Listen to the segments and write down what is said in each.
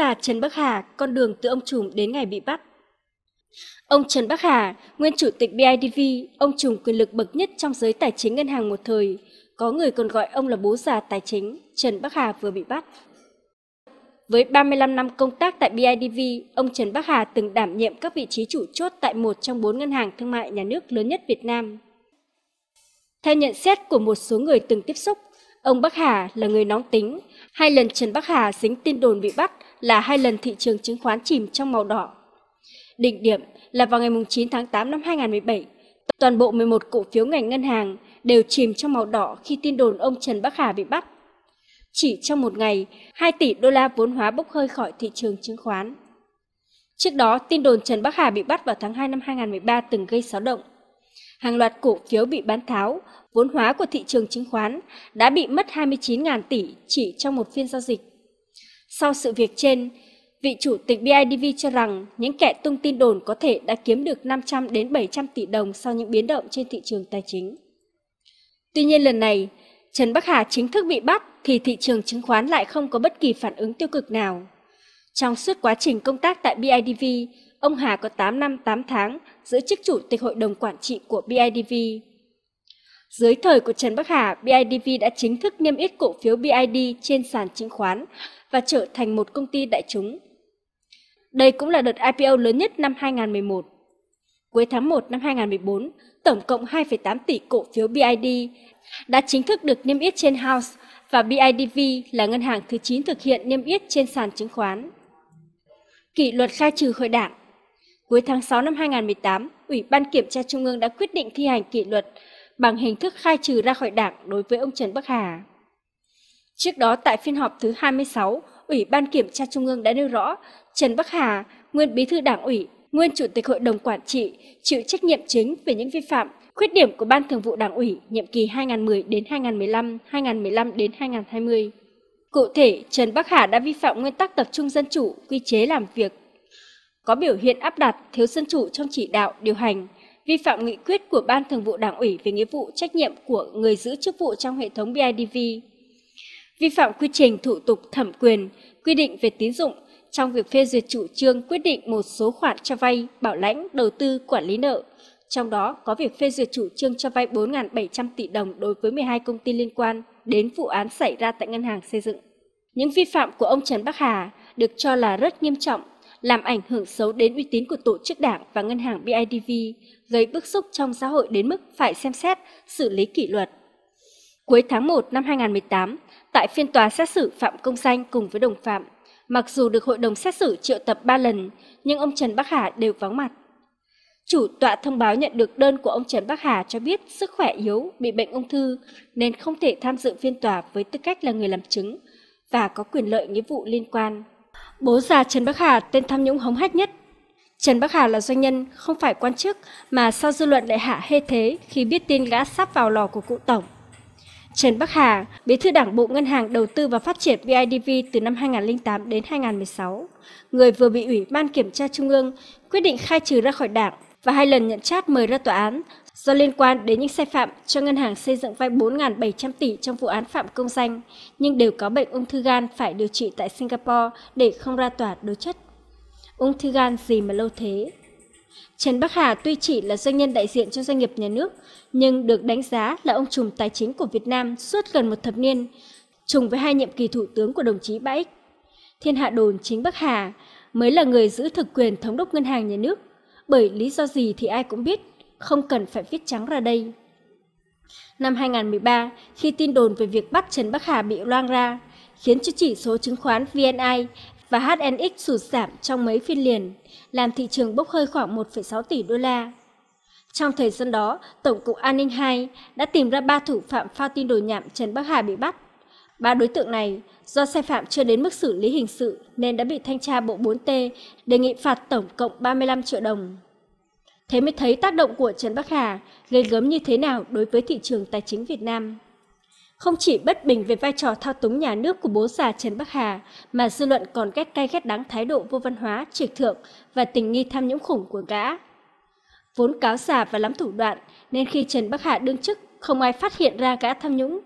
giả Trần Bắc Hà con đường từ ông trùm đến ngày bị bắt. Ông Trần Bắc Hà, nguyên chủ tịch BIDV, ông trùm quyền lực bậc nhất trong giới tài chính ngân hàng một thời, có người còn gọi ông là bố già tài chính, Trần Bắc Hà vừa bị bắt. Với 35 năm công tác tại BIDV, ông Trần Bắc Hà từng đảm nhiệm các vị trí chủ chốt tại một trong bốn ngân hàng thương mại nhà nước lớn nhất Việt Nam. Theo nhận xét của một số người từng tiếp xúc, ông Bắc Hà là người nóng tính. Hai lần Trần Bắc Hà dính tin đồn bị bắt – là hai lần thị trường chứng khoán chìm trong màu đỏ. Đỉnh điểm là vào ngày 9 tháng 8 năm 2017, toàn bộ 11 cổ phiếu ngành ngân hàng đều chìm trong màu đỏ khi tin đồn ông Trần Bắc Hà bị bắt. Chỉ trong một ngày, 2 tỷ đô la vốn hóa bốc hơi khỏi thị trường chứng khoán. Trước đó, tin đồn Trần Bắc Hà bị bắt vào tháng 2 năm 2013 từng gây xáo động. Hàng loạt cổ phiếu bị bán tháo, vốn hóa của thị trường chứng khoán đã bị mất 29.000 tỷ chỉ trong một phiên giao dịch. Sau sự việc trên, vị chủ tịch BIDV cho rằng những kẻ tung tin đồn có thể đã kiếm được 500 đến 700 tỷ đồng sau những biến động trên thị trường tài chính. Tuy nhiên lần này, Trần Bắc Hà chính thức bị bắt thì thị trường chứng khoán lại không có bất kỳ phản ứng tiêu cực nào. Trong suốt quá trình công tác tại BIDV, ông Hà có 8 năm 8 tháng giữ chức chủ tịch hội đồng quản trị của BIDV. Dưới thời của Trần Bắc Hà, BIDV đã chính thức niêm yết cổ phiếu BID trên sàn chứng khoán và trở thành một công ty đại chúng. Đây cũng là đợt IPO lớn nhất năm 2011. Cuối tháng 1 năm 2014, tổng cộng 2,8 tỷ cổ phiếu BID đã chính thức được niêm yết trên House và BIDV là ngân hàng thứ 9 thực hiện niêm yết trên sàn chứng khoán. Kỷ luật khai trừ khỏi đảng Cuối tháng 6 năm 2018, Ủy ban Kiểm tra Trung ương đã quyết định thi hành kỷ luật bằng hình thức khai trừ ra khỏi đảng đối với ông Trần Bắc Hà. Trước đó tại phiên họp thứ 26, Ủy ban Kiểm tra Trung ương đã nêu rõ Trần Bắc Hà, nguyên bí thư đảng ủy, nguyên chủ tịch hội đồng quản trị, chịu trách nhiệm chính về những vi phạm, khuyết điểm của Ban Thường vụ Đảng ủy nhiệm kỳ 2010 đến 2015, 2015 đến 2020. Cụ thể, Trần Bắc Hà đã vi phạm nguyên tắc tập trung dân chủ, quy chế làm việc, có biểu hiện áp đặt thiếu dân chủ trong chỉ đạo, điều hành, vi phạm nghị quyết của Ban Thường vụ Đảng ủy về nghĩa vụ trách nhiệm của người giữ chức vụ trong hệ thống BIDV, vi phạm quy trình thủ tục thẩm quyền, quy định về tín dụng trong việc phê duyệt chủ trương quyết định một số khoản cho vay, bảo lãnh, đầu tư, quản lý nợ, trong đó có việc phê duyệt chủ trương cho vay 4.700 tỷ đồng đối với 12 công ty liên quan đến vụ án xảy ra tại ngân hàng xây dựng. Những vi phạm của ông Trần Bắc Hà được cho là rất nghiêm trọng, làm ảnh hưởng xấu đến uy tín của tổ chức đảng và ngân hàng BIDV, gây bức xúc trong xã hội đến mức phải xem xét, xử lý kỷ luật. Cuối tháng 1 năm 2018, tại phiên tòa xét xử Phạm Công Danh cùng với đồng phạm, mặc dù được hội đồng xét xử triệu tập 3 lần, nhưng ông Trần Bắc Hà đều vắng mặt. Chủ tọa thông báo nhận được đơn của ông Trần Bắc Hà cho biết sức khỏe yếu, bị bệnh ung thư nên không thể tham dự phiên tòa với tư cách là người làm chứng và có quyền lợi nghĩa vụ liên quan. Bố già Trần Bắc Hà, tên tham nhũng hống hách nhất Trần Bắc Hà là doanh nhân, không phải quan chức mà sao dư luận lại hạ hê thế khi biết tin gã sắp vào lò của cụ tổng. Trần Bắc Hà, bí thư đảng bộ Ngân hàng Đầu tư và Phát triển BIDV từ năm 2008 đến 2016, người vừa bị Ủy ban Kiểm tra Trung ương quyết định khai trừ ra khỏi đảng và hai lần nhận trát mời ra tòa án do liên quan đến những sai phạm cho ngân hàng xây dựng vay 4.700 tỷ trong vụ án phạm công danh, nhưng đều có bệnh ung thư gan phải điều trị tại Singapore để không ra tòa đối chất. Ung thư gan gì mà lâu thế? Trần Bắc Hà tuy chỉ là doanh nhân đại diện cho doanh nghiệp nhà nước, nhưng được đánh giá là ông trùm tài chính của Việt Nam suốt gần một thập niên, trùng với hai nhiệm kỳ thủ tướng của đồng chí Bã Ích. Thiên hạ đồn chính Bắc Hà mới là người giữ thực quyền thống đốc ngân hàng nhà nước, bởi lý do gì thì ai cũng biết, không cần phải viết trắng ra đây. Năm 2013, khi tin đồn về việc bắt Trần Bắc Hà bị loang ra, khiến cho chỉ số chứng khoán VNI và HNX sụt giảm trong mấy phiên liền, làm thị trường bốc hơi khoảng 1,6 tỷ đô la. Trong thời gian đó, Tổng cục An ninh 2 đã tìm ra ba thủ phạm phao tin đồi nhảm Trần Bắc Hà bị bắt. Ba đối tượng này do sai phạm chưa đến mức xử lý hình sự nên đã bị thanh tra Bộ 4T đề nghị phạt tổng cộng 35 triệu đồng. Thế mới thấy tác động của Trần Bắc Hà gây gớm như thế nào đối với thị trường tài chính Việt Nam. Không chỉ bất bình về vai trò thao túng nhà nước của bố già Trần Bắc Hà, mà dư luận còn cách cay ghét đáng thái độ vô văn hóa, triệt thượng và tình nghi tham nhũng khủng của gã. Vốn cáo già và lắm thủ đoạn, nên khi Trần Bắc Hà đương chức, không ai phát hiện ra gã tham nhũng.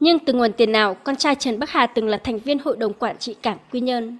Nhưng từ nguồn tiền nào, con trai Trần Bắc Hà từng là thành viên hội đồng quản trị cảng Quy Nhơn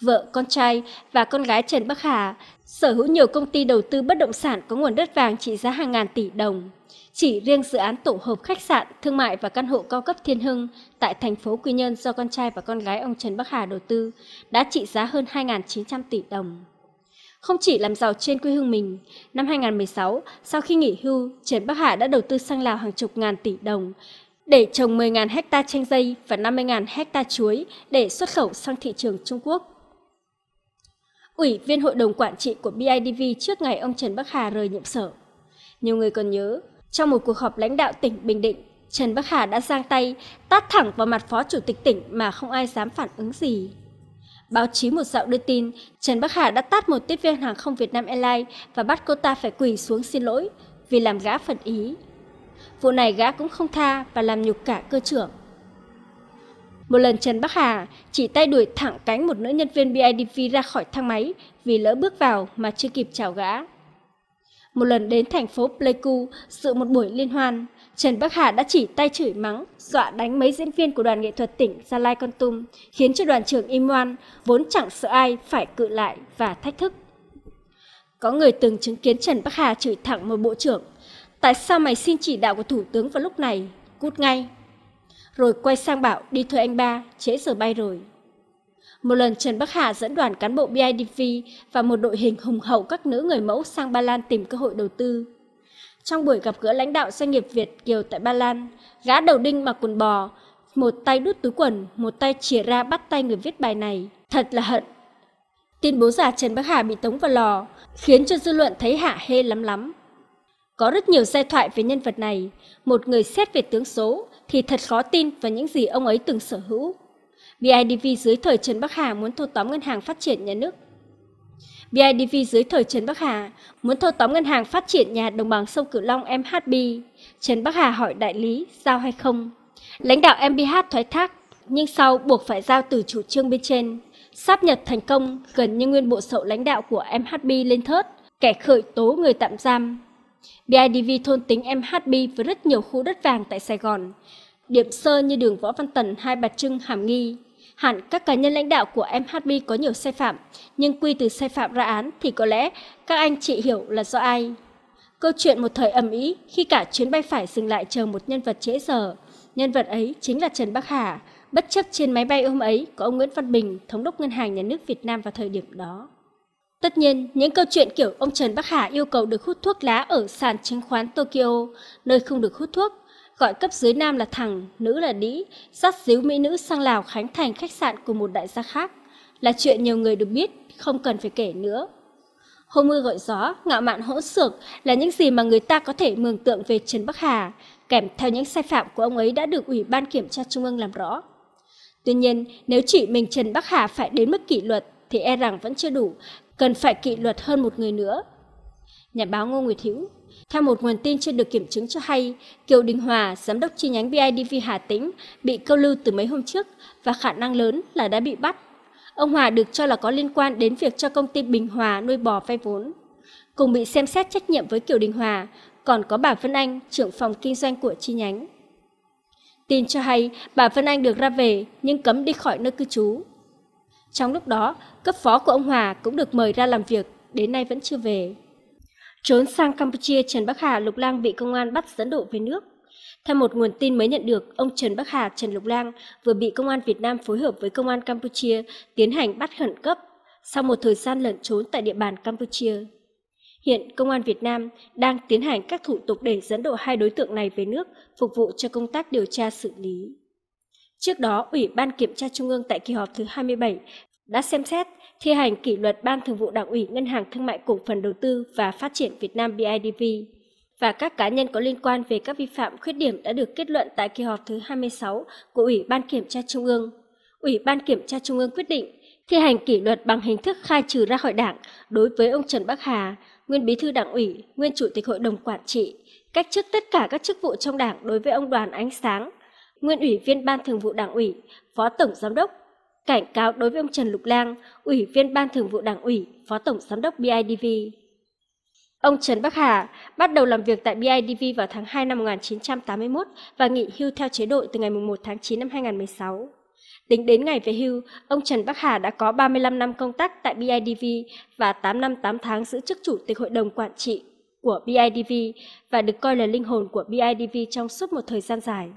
vợ, con trai và con gái Trần Bắc Hà, sở hữu nhiều công ty đầu tư bất động sản có nguồn đất vàng trị giá hàng ngàn tỷ đồng. Chỉ riêng dự án tổ hợp khách sạn, thương mại và căn hộ cao cấp Thiên Hưng tại thành phố Quy Nhơn do con trai và con gái ông Trần Bắc Hà đầu tư đã trị giá hơn 2.900 tỷ đồng. Không chỉ làm giàu trên quê hương mình, năm 2016, sau khi nghỉ hưu, Trần Bắc Hà đã đầu tư sang Lào hàng chục ngàn tỷ đồng để trồng 10.000 hecta chanh dây và 50.000 hecta chuối để xuất khẩu sang thị trường Trung Quốc. Ủy viên Hội đồng Quản trị của BIDV trước ngày ông Trần Bắc Hà rời nhiệm sở. Nhiều người còn nhớ, trong một cuộc họp lãnh đạo tỉnh Bình Định, Trần Bắc Hà đã giang tay tát thẳng vào mặt Phó Chủ tịch tỉnh mà không ai dám phản ứng gì. Báo chí một dạo đưa tin, Trần Bắc Hà đã tát một tiếp viên hàng không Việt Nam Airlines và bắt cô ta phải quỳ xuống xin lỗi vì làm gã phật ý. Vụ này gã cũng không tha và làm nhục cả cơ trưởng. Một lần Trần Bắc Hà chỉ tay đuổi thẳng cánh một nữ nhân viên BIDV ra khỏi thang máy vì lỡ bước vào mà chưa kịp chào gã. Một lần đến thành phố Pleiku dự một buổi liên hoan, Trần Bắc Hà đã chỉ tay chửi mắng, dọa đánh mấy diễn viên của đoàn nghệ thuật tỉnh Gia Lai Con Tum, khiến cho đoàn trưởng im ngoan, vốn chẳng sợ ai phải cự lại và thách thức. Có người từng chứng kiến Trần Bắc Hà chửi thẳng một bộ trưởng, tại sao mày xin chỉ đạo của Thủ tướng vào lúc này, cút ngay rồi quay sang bảo đi thuê anh ba, trễ giờ bay rồi. Một lần Trần Bắc Hà dẫn đoàn cán bộ BIDV và một đội hình hùng hậu các nữ người mẫu sang Ba Lan tìm cơ hội đầu tư. Trong buổi gặp gỡ lãnh đạo doanh nghiệp Việt Kiều tại Ba Lan, gã đầu đinh mặc quần bò, một tay đút túi quần, một tay chìa ra bắt tay người viết bài này. Thật là hận. Tin bố giả Trần Bắc Hà bị tống vào lò, khiến cho dư luận thấy hạ hê lắm lắm. Có rất nhiều giai thoại về nhân vật này, một người xét về tướng số, thì thật khó tin vào những gì ông ấy từng sở hữu. BIDV dưới thời Trần Bắc Hà muốn thâu tóm ngân hàng phát triển nhà nước. BIDV dưới thời Trần Bắc Hà muốn thâu tóm ngân hàng phát triển nhà đồng bằng sông Cửu Long MHB. Trần Bắc Hà hỏi đại lý giao hay không. Lãnh đạo MBH thoái thác nhưng sau buộc phải giao từ chủ trương bên trên. Sáp nhập thành công gần như nguyên bộ sậu lãnh đạo của MHB lên thớt, kẻ khởi tố người tạm giam BIDV thôn tính MHB với rất nhiều khu đất vàng tại Sài Gòn, điểm sơ như đường Võ Văn Tần, Hai Bà Trưng, Hàm Nghi. Hẳn các cá nhân lãnh đạo của MHB có nhiều sai phạm, nhưng quy từ sai phạm ra án thì có lẽ các anh chị hiểu là do ai. Câu chuyện một thời ầm ĩ khi cả chuyến bay phải dừng lại chờ một nhân vật trễ giờ. Nhân vật ấy chính là Trần Bắc Hà, bất chấp trên máy bay hôm ấy có ông Nguyễn Văn Bình, Thống đốc Ngân hàng Nhà nước Việt Nam vào thời điểm đó. Tất nhiên, những câu chuyện kiểu ông Trần Bắc Hà yêu cầu được hút thuốc lá ở sàn chứng khoán Tokyo, nơi không được hút thuốc, gọi cấp dưới nam là thằng, nữ là đĩ, dắt díu mỹ nữ sang Lào Khánh Thành khách sạn của một đại gia khác, là chuyện nhiều người được biết, không cần phải kể nữa. Hôm mưa gọi gió, ngạo mạn hỗn xược là những gì mà người ta có thể mường tượng về Trần Bắc Hà, kèm theo những sai phạm của ông ấy đã được Ủy ban Kiểm tra Trung ương làm rõ. Tuy nhiên, nếu chỉ mình Trần Bắc Hà phải đến mức kỷ luật thì e rằng vẫn chưa đủ cần phải kỷ luật hơn một người nữa. Nhà báo Ngô Nguyệt Hữu theo một nguồn tin chưa được kiểm chứng cho hay, Kiều Đình Hòa, giám đốc chi nhánh BIDV Hà Tĩnh, bị câu lưu từ mấy hôm trước và khả năng lớn là đã bị bắt. Ông Hòa được cho là có liên quan đến việc cho công ty Bình Hòa nuôi bò vay vốn. Cùng bị xem xét trách nhiệm với Kiều Đình Hòa, còn có bà Vân Anh, trưởng phòng kinh doanh của chi nhánh. Tin cho hay, bà Vân Anh được ra về nhưng cấm đi khỏi nơi cư trú. Trong lúc đó, cấp phó của ông Hòa cũng được mời ra làm việc, đến nay vẫn chưa về. Trốn sang Campuchia, Trần Bắc Hà Lục Lang bị công an bắt dẫn độ về nước. Theo một nguồn tin mới nhận được, ông Trần Bắc Hà Trần Lục Lang vừa bị công an Việt Nam phối hợp với công an Campuchia tiến hành bắt khẩn cấp sau một thời gian lẩn trốn tại địa bàn Campuchia. Hiện công an Việt Nam đang tiến hành các thủ tục để dẫn độ hai đối tượng này về nước phục vụ cho công tác điều tra xử lý. Trước đó, Ủy ban Kiểm tra Trung ương tại kỳ họp thứ 27 đã xem xét thi hành kỷ luật Ban Thường vụ Đảng ủy Ngân hàng Thương mại Cổ phần Đầu tư và Phát triển Việt Nam BIDV và các cá nhân có liên quan về các vi phạm khuyết điểm đã được kết luận tại kỳ họp thứ 26 của Ủy ban Kiểm tra Trung ương. Ủy ban Kiểm tra Trung ương quyết định thi hành kỷ luật bằng hình thức khai trừ ra khỏi Đảng đối với ông Trần Bắc Hà, nguyên Bí thư Đảng ủy, nguyên Chủ tịch Hội đồng quản trị, cách chức tất cả các chức vụ trong Đảng đối với ông Đoàn Ánh Sáng, nguyên ủy viên Ban Thường vụ Đảng ủy, Phó Tổng Giám đốc, cảnh cáo đối với ông Trần Lục Lang, ủy viên Ban Thường vụ Đảng ủy, Phó Tổng Giám đốc BIDV. Ông Trần Bắc Hà bắt đầu làm việc tại BIDV vào tháng 2 năm 1981 và nghỉ hưu theo chế độ từ ngày 1 tháng 9 năm 2016. Tính đến ngày về hưu, ông Trần Bắc Hà đã có 35 năm công tác tại BIDV và 8 năm 8 tháng giữ chức chủ tịch hội đồng quản trị của BIDV và được coi là linh hồn của BIDV trong suốt một thời gian dài.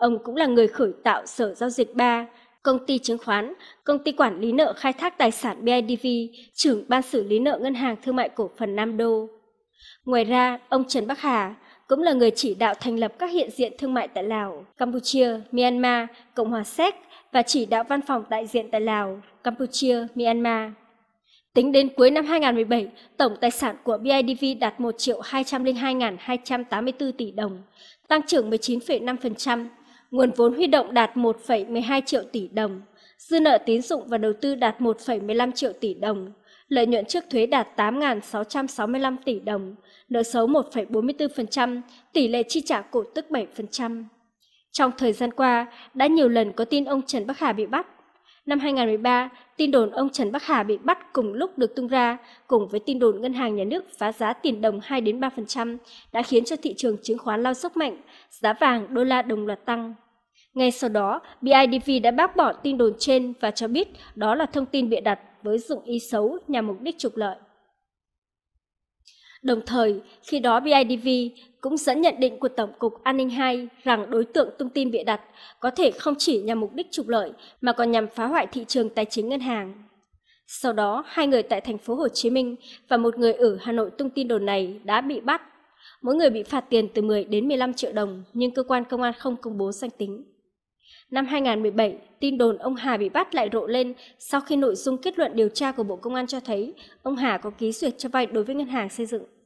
Ông cũng là người khởi tạo Sở Giao dịch 3, công ty chứng khoán, công ty quản lý nợ khai thác tài sản BIDV, trưởng ban xử lý nợ Ngân hàng Thương mại Cổ phần Nam Đô. Ngoài ra, ông Trần Bắc Hà cũng là người chỉ đạo thành lập các hiện diện thương mại tại Lào, Campuchia, Myanmar, Cộng hòa Séc và chỉ đạo văn phòng đại diện tại Lào, Campuchia, Myanmar. Tính đến cuối năm 2017, tổng tài sản của BIDV đạt 1 202.284 tỷ đồng, tăng trưởng 19,5% nguồn vốn huy động đạt 1,12 triệu tỷ đồng, dư nợ tín dụng và đầu tư đạt 1,15 triệu tỷ đồng, lợi nhuận trước thuế đạt 8.665 tỷ đồng, nợ xấu 1,44%, tỷ lệ chi trả cổ tức 7%. Trong thời gian qua, đã nhiều lần có tin ông Trần Bắc Hà bị bắt. Năm 2013, Tin đồn ông Trần Bắc Hà bị bắt cùng lúc được tung ra, cùng với tin đồn ngân hàng nhà nước phá giá tiền đồng 2 đến 3% đã khiến cho thị trường chứng khoán lao sốc mạnh, giá vàng, đô la đồng loạt tăng. Ngay sau đó, BIDV đã bác bỏ tin đồn trên và cho biết đó là thông tin bịa đặt với dụng ý xấu nhằm mục đích trục lợi. Đồng thời, khi đó BIDV cũng dẫn nhận định của Tổng cục An ninh 2 rằng đối tượng tung tin bịa đặt có thể không chỉ nhằm mục đích trục lợi mà còn nhằm phá hoại thị trường tài chính ngân hàng. Sau đó, hai người tại thành phố Hồ Chí Minh và một người ở Hà Nội tung tin đồn này đã bị bắt. Mỗi người bị phạt tiền từ 10 đến 15 triệu đồng nhưng cơ quan công an không công bố danh tính. Năm 2017, tin đồn ông Hà bị bắt lại rộ lên sau khi nội dung kết luận điều tra của Bộ Công an cho thấy ông Hà có ký duyệt cho vay đối với ngân hàng xây dựng.